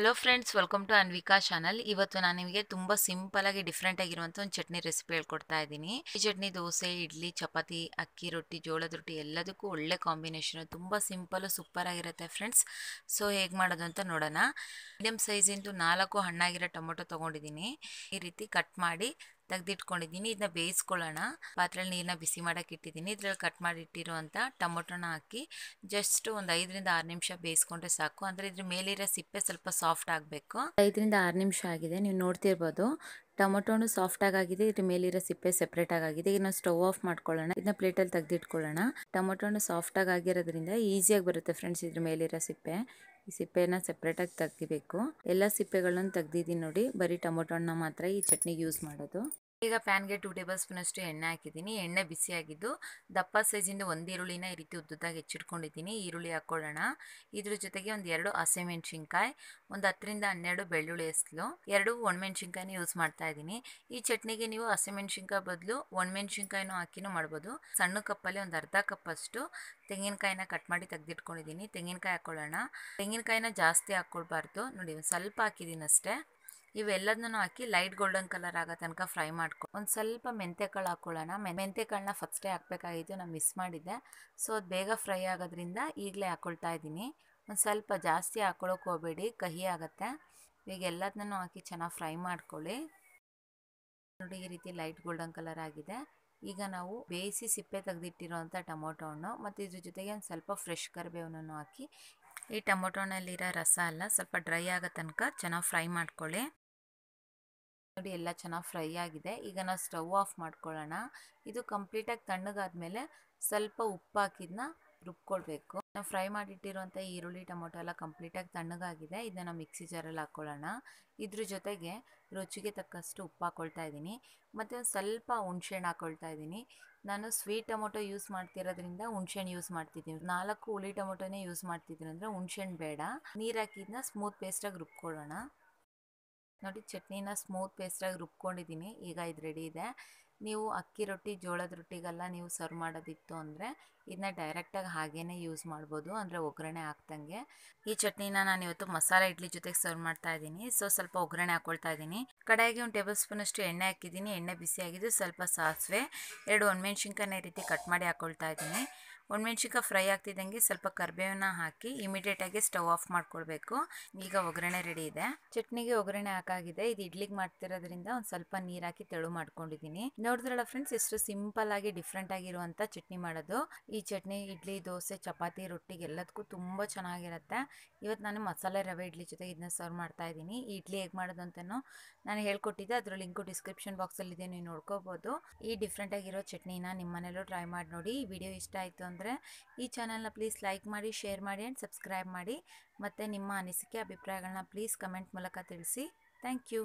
hello friends welcome to Anvika channel ಇವತ್ತು ನಾನು ನಿಮಗೆ ತುಂಬ ಸಿಂಪಲಾಗಿ ಡಿಫ್ರೆಂಟ್ ಆಗಿರುವಂಥ ಒಂದು ಚಟ್ನಿ ರೆಸಿಪಿ ಹೇಳ್ಕೊಡ್ತಾ ಇದ್ದೀನಿ ಈ ಚಟ್ನಿ ದೋಸೆ ಇಡ್ಲಿ ಚಪಾತಿ ಅಕ್ಕಿ ರೊಟ್ಟಿ ಜೋಳದ ರೊಟ್ಟಿ ಎಲ್ಲದಕ್ಕೂ ಒಳ್ಳೆ ಕಾಂಬಿನೇಷನ್ ತುಂಬ ಸಿಂಪಲು ಸೂಪರ್ ಆಗಿರುತ್ತೆ ಫ್ರೆಂಡ್ಸ್ ಸೊ ಹೇಗೆ ಮಾಡೋದು ಅಂತ ನೋಡೋಣ ಮೀಡಿಯಂ ಸೈಜಿಂದು ನಾಲ್ಕು ಹಣ್ಣಾಗಿರೋ ಟೊಮೊಟೊ ತೊಗೊಂಡಿದ್ದೀನಿ ಈ ರೀತಿ ಕಟ್ ಮಾಡಿ ತೆಗೆದಿಟ್ಕೊಂಡಿದ್ದೀನಿ ಇದನ್ನ ಬೇಯಿಸ್ಕೊಳ್ಳೋಣ ಪಾತ್ರೆಯಲ್ಲಿ ನೀರನ್ನ ಬಿಸಿ ಮಾಡಕ್ಕೆ ಇಟ್ಟಿದ್ದೀನಿ ಇದರಲ್ಲಿ ಕಟ್ ಮಾಡಿ ಇಟ್ಟಿರುವಂಥ ಟೊಮೊಟೊನ ಹಾಕಿ ಜಸ್ಟ್ ಒಂದು ಐದರಿಂದ ಆರು ನಿಮಿಷ ಬೇಯಿಸ್ಕೊಂಡ್ರೆ ಸಾಕು ಅಂದರೆ ಇದ್ರ ಮೇಲಿರೋ ಸಿಪ್ಪೆ ಸ್ವಲ್ಪ ಸಾಫ್ಟ್ ಆಗಬೇಕು ಐದರಿಂದ ಆರು ನಿಮಿಷ ಆಗಿದೆ ನೀವು ನೋಡ್ತಿರ್ಬೋದು ಟೊಮೊಟೊನು ಸಾಫ್ಟ್ ಆಗಿದೆ ಇದ್ರ ಮೇಲಿರೋ ಸಿಪ್ಪೆ ಸೆಪರೇಟ್ ಆಗಿದೆ ಈಗ ಸ್ಟೌವ್ ಸ್ಟವ್ ಆಫ್ ಮಾಡ್ಕೊಳ್ಳೋಣ ಇದನ್ನ ಪ್ಲೇಟಲ್ಲಿ ತೆಗೆದಿಟ್ಕೊಳ್ಳೋಣ ಟೊಮೊಟೊನು ಸಾಫ್ಟ್ ಆಗಿರೋದ್ರಿಂದ ಈಸಿಯಾಗಿ ಬರುತ್ತೆ ಫ್ರೆಂಡ್ಸ್ ಇದ್ರ ಮೇಲಿರೋ ಸಿಪ್ಪೆ ಈ ಸಿಪ್ಪೆನ ಆಗಿ ತೆಗಿಬೇಕು ಎಲ್ಲ ಸಿಪ್ಪೆಗಳನ್ನ ತೆಗ್ದಿದ್ದೀನಿ ನೋಡಿ ಬರೀ ಟೊಮೊಟೊನ ಮಾತ್ರ ಈ ಚಟ್ನಿಗೆ ಯೂಸ್ ಮಾಡೋದು ಈಗ ಪ್ಯಾನ್ಗೆ ಟೂ ಟೇಬಲ್ ಸ್ಪೂನಷ್ಟು ಎಣ್ಣೆ ಹಾಕಿದ್ದೀನಿ ಎಣ್ಣೆ ಬಿಸಿಯಾಗಿದ್ದು ದಪ್ಪ ಸೈಜಿಂದ ಒಂದು ಈರುಳ್ಳಿನ ಈ ರೀತಿ ಉದ್ದದಾಗಿ ಹೆಚ್ಚಿಟ್ಕೊಂಡಿದ್ದೀನಿ ಈರುಳ್ಳಿ ಹಾಕ್ಕೊಳ್ಳೋಣ ಇದ್ರ ಜೊತೆಗೆ ಒಂದು ಎರಡು ಹಸಿಮೆಣ್ಸಿನ್ಕಾಯಿ ಒಂದು ಹತ್ತರಿಂದ ಹನ್ನೆರಡು ಬೆಳ್ಳುಳ್ಳಿ ಎಸ್ಲು ಎರಡು ಒಣಮೆಣ್ಸಿನ್ಕಾಯಿನ ಯೂಸ್ ಮಾಡ್ತಾ ಇದ್ದೀನಿ ಈ ಚಟ್ನಿಗೆ ನೀವು ಹಸಿಮೆಣ್ಸಿನ್ಕಾಯಿ ಬದಲು ಒಣಮೆಣ್ಸಿನ್ಕಾಯಿನೂ ಹಾಕಿನೂ ಮಾಡ್ಬೋದು ಸಣ್ಣ ಕಪ್ಪಲ್ಲಿ ಒಂದು ಅರ್ಧ ಕಪ್ಪಷ್ಟು ತೆಂಗಿನಕಾಯಿನ ಕಟ್ ಮಾಡಿ ತೆಗೆದಿಟ್ಕೊಂಡಿದ್ದೀನಿ ತೆಂಗಿನಕಾಯಿ ಹಾಕ್ಕೊಳ್ಳೋಣ ತೆಂಗಿನಕಾಯಿನ ಜಾಸ್ತಿ ಹಾಕ್ಕೊಳ್ಬಾರ್ದು ನೋಡಿ ಒಂದು ಸ್ವಲ್ಪ ಹಾಕಿದ್ದೀನಿ ಅಷ್ಟೇ ಇವೆಲ್ಲದನ್ನೂ ಹಾಕಿ ಲೈಟ್ ಗೋಲ್ಡನ್ ಕಲರ್ ಆಗೋ ತನಕ ಫ್ರೈ ಮಾಡ್ಕೊ ಒಂದು ಸ್ವಲ್ಪ ಮೆಂತೆಕಾಳು ಹಾಕೊಳ್ಳೋಣ ಕಾಳನ್ನ ಫಸ್ಟೇ ಹಾಕಬೇಕಾಗಿದ್ದು ನಾನು ಮಿಸ್ ಮಾಡಿದ್ದೆ ಸೊ ಅದು ಬೇಗ ಫ್ರೈ ಆಗೋದ್ರಿಂದ ಈಗಲೇ ಹಾಕ್ಕೊಳ್ತಾ ಇದ್ದೀನಿ ಒಂದು ಸ್ವಲ್ಪ ಜಾಸ್ತಿ ಹಾಕ್ಕೊಳಕ್ಕೆ ಹೋಗಬೇಡಿ ಕಹಿ ಆಗುತ್ತೆ ಈಗ ಎಲ್ಲದನ್ನೂ ಹಾಕಿ ಚೆನ್ನಾಗಿ ಫ್ರೈ ಮಾಡ್ಕೊಳ್ಳಿ ನೋಡಿ ಈ ರೀತಿ ಲೈಟ್ ಗೋಲ್ಡನ್ ಕಲರ್ ಆಗಿದೆ ಈಗ ನಾವು ಬೇಯಿಸಿ ಸಿಪ್ಪೆ ತೆಗೆದಿಟ್ಟಿರೋಂಥ ಟೊಮೊಟೊ ಹಣ್ಣು ಮತ್ತು ಇದ್ರ ಜೊತೆಗೆ ಒಂದು ಸ್ವಲ್ಪ ಫ್ರೆಶ್ ಕರಿಬೇವನ್ನು ಹಾಕಿ ಈ ಟೊಮೊಟೊ ರಸ ಎಲ್ಲ ಸ್ವಲ್ಪ ಡ್ರೈ ಆಗೋ ತನಕ ಚೆನ್ನಾಗಿ ಫ್ರೈ ಮಾಡ್ಕೊಳ್ಳಿ ನೋಡಿ ಎಲ್ಲ ಚೆನ್ನಾಗಿ ಫ್ರೈ ಆಗಿದೆ ಈಗ ನಾವು ಸ್ಟವ್ ಆಫ್ ಮಾಡ್ಕೊಳ್ಳೋಣ ಇದು ಕಂಪ್ಲೀಟಾಗಿ ತಣ್ಣಗಾದ್ಮೇಲೆ ಸ್ವಲ್ಪ ಉಪ್ಪು ಹಾಕಿದ್ನ ರುಬ್ಕೊಳ್ಬೇಕು ನಾವು ಫ್ರೈ ಮಾಡಿಟ್ಟಿರುವಂಥ ಈರುಳ್ಳಿ ಟೊಮೊಟೊ ಎಲ್ಲ ಕಂಪ್ಲೀಟಾಗಿ ತಣ್ಣಗಾಗಿದೆ ಇದನ್ನ ಮಿಕ್ಸಿ ಜಾರಲ್ಲಿ ಹಾಕ್ಕೊಳ್ಳೋಣ ಇದ್ರ ಜೊತೆಗೆ ರುಚಿಗೆ ತಕ್ಕಷ್ಟು ಉಪ್ಪು ಹಾಕ್ಕೊಳ್ತಾ ಇದ್ದೀನಿ ಮತ್ತು ಸ್ವಲ್ಪ ಹುಣ್ಸೆಣ್ಣು ಹಾಕ್ಕೊಳ್ತಾ ಇದ್ದೀನಿ ನಾನು ಸ್ವೀಟ್ ಟೊಮೊಟೊ ಯೂಸ್ ಮಾಡ್ತಿರೋದ್ರಿಂದ ಹುಣ್ಸೆಣ್ಣು ಯೂಸ್ ಮಾಡ್ತಿದ್ದೀನಿ ನಾಲ್ಕು ಹುಳಿ ಟೊಮೊಟೊನೇ ಯೂಸ್ ಮಾಡ್ತಿದ್ದೀನಿ ಅಂದರೆ ಹುಣ್ಸೆಣ್ಣು ಬೇಡ ನೀರು ಹಾಕಿದ್ನ ಸ್ಮೂತ್ ಪೇಸ್ಟಾಗಿ ರುಬ್ಕೊಳ್ಳೋಣ ನೋಡಿ ಚಟ್ನಿನ ಸ್ಮೂತ್ ಪೇಸ್ಟಾಗಿ ರುಬ್ಕೊಂಡಿದ್ದೀನಿ ಈಗ ಇದು ರೆಡಿ ಇದೆ ನೀವು ಅಕ್ಕಿ ರೊಟ್ಟಿ ಜೋಳದ ರೊಟ್ಟಿಗೆಲ್ಲ ನೀವು ಸರ್ವ್ ಮಾಡೋದಿತ್ತು ಅಂದರೆ ಇದನ್ನ ಡೈರೆಕ್ಟಾಗಿ ಹಾಗೇ ಯೂಸ್ ಮಾಡ್ಬೋದು ಅಂದರೆ ಒಗ್ಗರಣೆ ಹಾಕ್ದಂಗೆ ಈ ಚಟ್ನಿನ ನಾನು ಇವತ್ತು ಮಸಾಲೆ ಇಡ್ಲಿ ಜೊತೆಗೆ ಸರ್ವ್ ಮಾಡ್ತಾ ಇದ್ದೀನಿ ಸೊ ಸ್ವಲ್ಪ ಒಗ್ಗರಣೆ ಹಾಕೊಳ್ತಾ ಇದ್ದೀನಿ ಕಡಾಯಿಗೆ ಒಂದು ಟೇಬಲ್ ಸ್ಪೂನಷ್ಟು ಎಣ್ಣೆ ಹಾಕಿದ್ದೀನಿ ಎಣ್ಣೆ ಬಿಸಿ ಸ್ವಲ್ಪ ಸಾಸಿವೆ ಎರಡು ಒಣಮೆಣ್ಸಿನ್ಕಾಯಿ ರೀತಿ ಕಟ್ ಮಾಡಿ ಹಾಕ್ಕೊಳ್ತಾ ಇದ್ದೀನಿ ಒಣಮೆಣ್ಸಿನ್ಕಾಯಿ ಫ್ರೈ ಆಗ್ತಿದ್ದಂಗೆ ಸ್ವಲ್ಪ ಕರಿಬೇವನ್ನ ಹಾಕಿ ಆಗಿ ಸ್ಟವ್ ಆಫ್ ಮಾಡ್ಕೊಳ್ಬೇಕು ಈಗ ಒಗ್ಗರಣೆ ರೆಡಿ ಇದೆ ಚಟ್ನಿಗೆ ಒಗ್ಗರಣೆ ಹಾಕಾಗಿದೆ ಇದು ಇಡ್ಲಿಗೆ ಮಾಡ್ತಿರೋದ್ರಿಂದ ಒಂದು ಸ್ವಲ್ಪ ನೀರ್ ಹಾಕಿ ತೆಳು ಮಾಡ್ಕೊಂಡಿದ್ದೀನಿ ನೋಡಿದ್ರಲ್ಲ ಫ್ರೆಂಡ್ಸ್ ಎಷ್ಟು ಸಿಂಪಲ್ ಆಗಿ ಡಿಫ್ರೆಂಟ್ ಆಗಿರುವಂಥ ಚಟ್ನಿ ಮಾಡೋದು ಈ ಚಟ್ನಿ ಇಡ್ಲಿ ದೋಸೆ ಚಪಾತಿ ರೊಟ್ಟಿಗೆ ಎಲ್ಲದಕ್ಕೂ ತುಂಬ ಚೆನ್ನಾಗಿರುತ್ತೆ ಇವತ್ತು ನಾನು ಮಸಾಲೆ ರವೆ ಇಡ್ಲಿ ಜೊತೆ ಇದನ್ನ ಸರ್ವ್ ಮಾಡ್ತಾ ಇದ್ದೀನಿ ಈ ಇಡ್ಲಿ ಹೇಗೆ ಮಾಡೋದು ಅಂತಲೂ ನಾನು ಹೇಳ್ಕೊಟ್ಟಿದ್ದೆ ಅದ್ರ ಲಿಂಕು ಡಿಸ್ಕ್ರಿಪ್ಷನ್ ಇದೆ ನೀವು ನೋಡ್ಕೋಬೋದು ಈ ಡಿಫ್ರೆಂಟ್ ಆಗಿರೋ ಚಟ್ನಿನ ನಿಮ್ಮ ಟ್ರೈ ಮಾಡಿ ನೋಡಿ ಈ ವಿಡಿಯೋ ಇಷ್ಟ ಆಯಿತು ಅಂತ ಅಂದರೆ ಈ ಚಾನಲ್ನ ಪ್ಲೀಸ್ ಲೈಕ್ ಮಾಡಿ ಶೇರ್ ಮಾಡಿ ಆ್ಯಂಡ್ ಸಬ್ಸ್ಕ್ರೈಬ್ ಮಾಡಿ ಮತ್ತು ನಿಮ್ಮ ಅನಿಸಿಕೆ ಅಭಿಪ್ರಾಯಗಳನ್ನ ಪ್ಲೀಸ್ ಕಮೆಂಟ್ ಮೂಲಕ ತಿಳಿಸಿ ಥ್ಯಾಂಕ್ ಯು